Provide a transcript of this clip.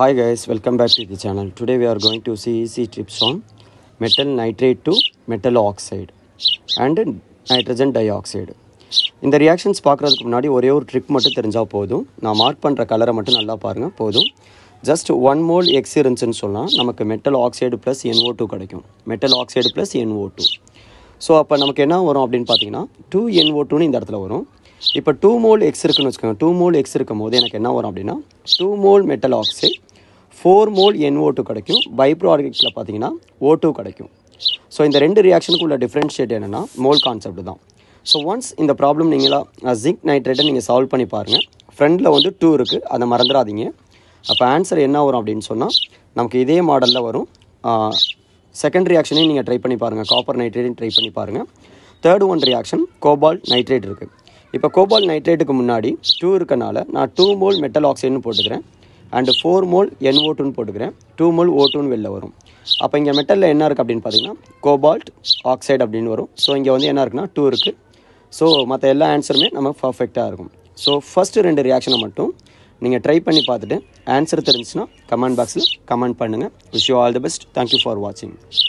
Hi guys welcome welcome back to the channel. We are are going see see trips on metal metal nitrate metal oxide and nitrogen டை ஆக்சைடு இந்த reactions பார்க்குறதுக்கு முன்னாடி ஒரே ஒரு trick மட்டும் தெரிஞ்சால் போதும் நான் மார்க் பண்ணுற கலரை மட்டும் நல்லா பாருங்கள் போதும் ஜஸ்ட் ஒன் மோல் எக்ஸ் இருந்துச்சுன்னு சொன்னால் நமக்கு metal oxide plus N O two கிடைக்கும் metal oxide plus N O two so அப்போ நமக்கு என்ன வரும் அப்படின்னு பார்த்தீங்கன்னா டூ என்ஓ டூன்னு இந்த இடத்துல வரும் இப்போ டூ மோல் எக்ஸ் இருக்குன்னு வச்சுக்கோங்க டூ மோல் எக்ஸ் இருக்கும் போது எனக்கு என்ன வரும் அப்படின்னா two mole metal oxide four mole N O two கிடைக்கும் பை ப்ராடக்ட்ஸில் பார்த்தீங்கன்னா ஓ டூ கிடைக்கும் ஸோ இந்த ரெண்டு ரியாக்ஷனுக்கு உள்ள டிஃப்ரென்ஷியேட் என்னென்னா மோல் கான்செப்ட் தான் ஸோ ஒன்ஸ் இந்த ப்ராப்ளம் நீங்களா ஜிங்க் நைட்ரேட்டை நீங்கள் சால்வ் பண்ணி பாருங்கள் ஃப்ரெண்டில் வந்து டூ இருக்குது அதை மறந்துடாதீங்க அப்போ ஆன்சர் என்ன வரும் அப்படின்னு சொன்னால் நமக்கு இதே மாடலில் வரும் செகண்ட் ரியாக்ஷனையும் நீங்கள் ட்ரை பண்ணி பாருங்கள் காப்பர் நைட்ரேட்டையும் ட்ரை பண்ணி பாருங்கள் third one reaction cobalt nitrate இருக்குது இப்போ கோபால் நைட்ரேட்டுக்கு முன்னாடி டூ இருக்கனால நான் டூ மோல் மெட்டல் ஆக்சைடுன்னு போட்டுக்கிறேன் அண்டு ஃபோர் மோல் என் ஓட்டுன்னு போட்டுக்கிறேன் டூ மோல் ஓ வெளில வரும் அப்போ இங்கே மெட்டலில் என்ன இருக்குது அப்படின்னு பார்த்தீங்கன்னா கோபால்ட் ஆக்சைடு அப்படின்னு வரும் ஸோ இங்கே வந்து என்ன இருக்குன்னா டூ இருக்குது ஸோ மற்ற எல்லா ஆன்சருமே நமக்கு பர்ஃபெக்டாக இருக்கும் ஸோ ஃபஸ்ட்டு ரெண்டு ரியாக்ஷனை மட்டும் நீங்கள் ட்ரை பண்ணி பார்த்துட்டு ஆன்சர் தெரிஞ்சுன்னா கமெண்ட் பாக்ஸில் கமெண்ட் பண்ணுங்கள் wish you all the best thank you for வாட்சிங்